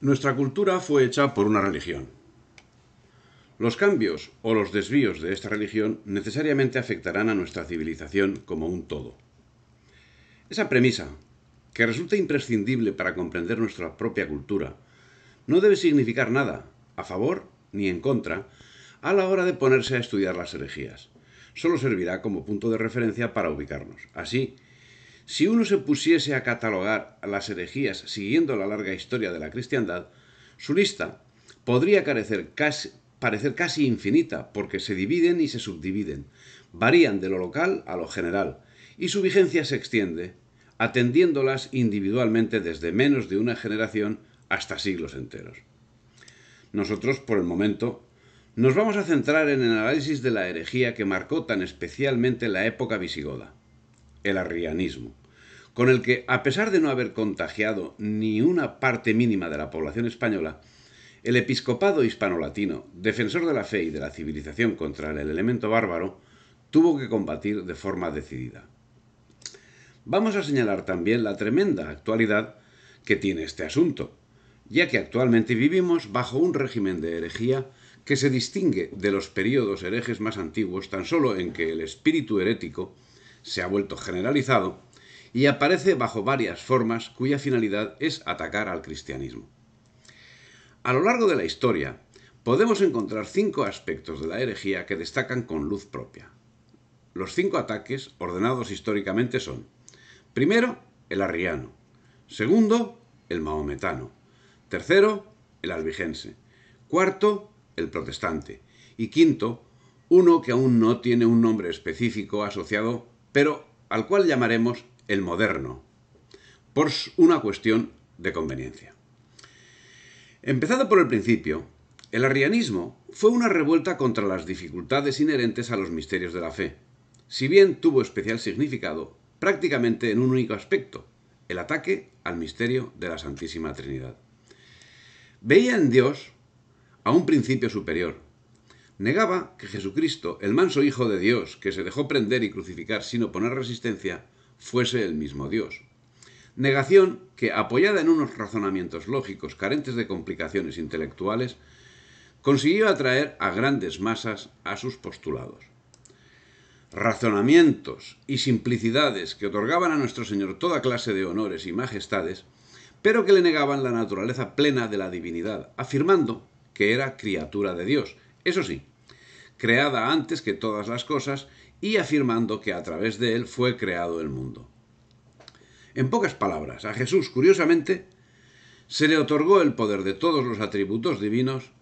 Nuestra cultura fue hecha por una religión. Los cambios o los desvíos de esta religión necesariamente afectarán a nuestra civilización como un todo. Esa premisa, que resulta imprescindible para comprender nuestra propia cultura, no debe significar nada, a favor ni en contra, a la hora de ponerse a estudiar las herejías. Solo servirá como punto de referencia para ubicarnos. Así, si uno se pusiese a catalogar las herejías siguiendo la larga historia de la cristiandad, su lista podría carecer parecer casi infinita, porque se dividen y se subdividen, varían de lo local a lo general, y su vigencia se extiende, atendiéndolas individualmente desde menos de una generación hasta siglos enteros. Nosotros, por el momento, nos vamos a centrar en el análisis de la herejía que marcó tan especialmente la época visigoda, el arrianismo, con el que, a pesar de no haber contagiado ni una parte mínima de la población española, el episcopado hispano-latino, defensor de la fe y de la civilización contra el elemento bárbaro, tuvo que combatir de forma decidida. Vamos a señalar también la tremenda actualidad que tiene este asunto, ya que actualmente vivimos bajo un régimen de herejía que se distingue de los períodos herejes más antiguos tan solo en que el espíritu herético se ha vuelto generalizado y aparece bajo varias formas cuya finalidad es atacar al cristianismo. A lo largo de la historia podemos encontrar cinco aspectos de la herejía que destacan con luz propia. Los cinco ataques ordenados históricamente son, primero, el arriano, segundo, el maometano, tercero, el albigense, cuarto, el protestante, y quinto, uno que aún no tiene un nombre específico asociado pero al cual llamaremos el moderno, por una cuestión de conveniencia. Empezando por el principio, el arrianismo fue una revuelta contra las dificultades inherentes a los misterios de la fe, si bien tuvo especial significado prácticamente en un único aspecto, el ataque al misterio de la Santísima Trinidad. Veía en Dios a un principio superior, negaba que Jesucristo, el manso Hijo de Dios, que se dejó prender y crucificar sin oponer resistencia, fuese el mismo Dios. Negación que, apoyada en unos razonamientos lógicos carentes de complicaciones intelectuales, consiguió atraer a grandes masas a sus postulados. Razonamientos y simplicidades que otorgaban a nuestro Señor toda clase de honores y majestades, pero que le negaban la naturaleza plena de la divinidad, afirmando que era criatura de Dios, eso sí, creada antes que todas las cosas y afirmando que a través de él fue creado el mundo. En pocas palabras, a Jesús, curiosamente, se le otorgó el poder de todos los atributos divinos,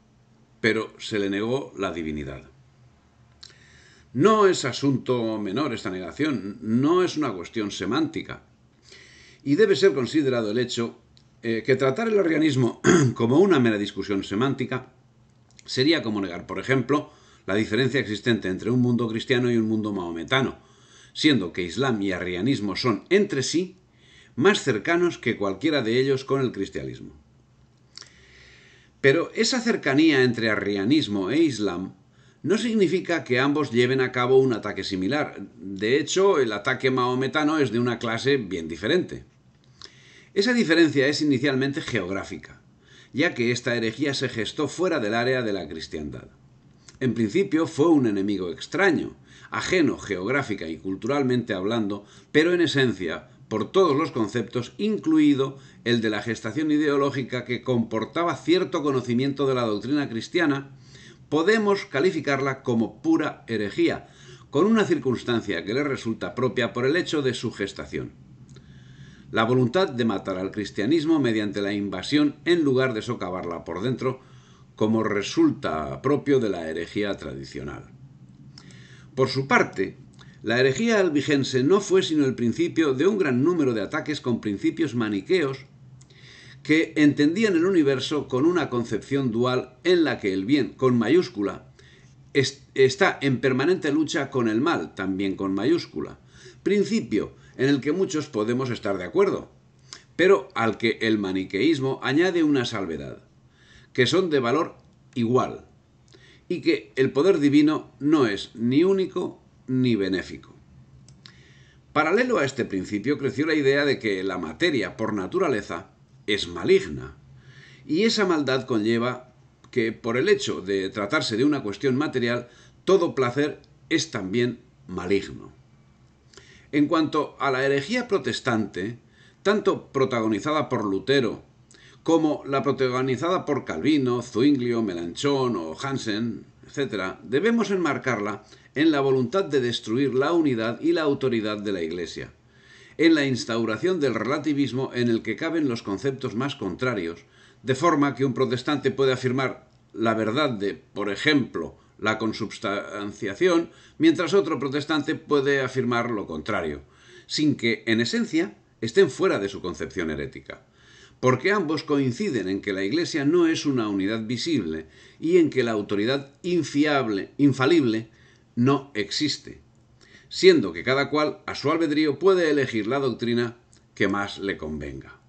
pero se le negó la divinidad. No es asunto menor esta negación, no es una cuestión semántica. Y debe ser considerado el hecho eh, que tratar el organismo como una mera discusión semántica Sería como negar, por ejemplo, la diferencia existente entre un mundo cristiano y un mundo maometano, siendo que Islam y arrianismo son entre sí más cercanos que cualquiera de ellos con el cristianismo. Pero esa cercanía entre arrianismo e Islam no significa que ambos lleven a cabo un ataque similar. De hecho, el ataque maometano es de una clase bien diferente. Esa diferencia es inicialmente geográfica ya que esta herejía se gestó fuera del área de la cristiandad. En principio fue un enemigo extraño, ajeno geográfica y culturalmente hablando, pero en esencia, por todos los conceptos, incluido el de la gestación ideológica que comportaba cierto conocimiento de la doctrina cristiana, podemos calificarla como pura herejía, con una circunstancia que le resulta propia por el hecho de su gestación la voluntad de matar al cristianismo mediante la invasión en lugar de socavarla por dentro, como resulta propio de la herejía tradicional. Por su parte, la herejía albigense no fue sino el principio de un gran número de ataques con principios maniqueos que entendían el universo con una concepción dual en la que el bien, con mayúscula, está en permanente lucha con el mal, también con mayúscula, principio en el que muchos podemos estar de acuerdo, pero al que el maniqueísmo añade una salvedad, que son de valor igual, y que el poder divino no es ni único ni benéfico. Paralelo a este principio creció la idea de que la materia, por naturaleza, es maligna, y esa maldad conlleva que, por el hecho de tratarse de una cuestión material, todo placer es también maligno. En cuanto a la herejía protestante, tanto protagonizada por Lutero como la protagonizada por Calvino, Zuinglio, Melanchón o Hansen, etc., debemos enmarcarla en la voluntad de destruir la unidad y la autoridad de la Iglesia, en la instauración del relativismo en el que caben los conceptos más contrarios, de forma que un protestante puede afirmar la verdad de, por ejemplo, la consubstanciación, mientras otro protestante puede afirmar lo contrario, sin que, en esencia, estén fuera de su concepción herética. Porque ambos coinciden en que la Iglesia no es una unidad visible y en que la autoridad infiable, infalible, no existe, siendo que cada cual a su albedrío puede elegir la doctrina que más le convenga.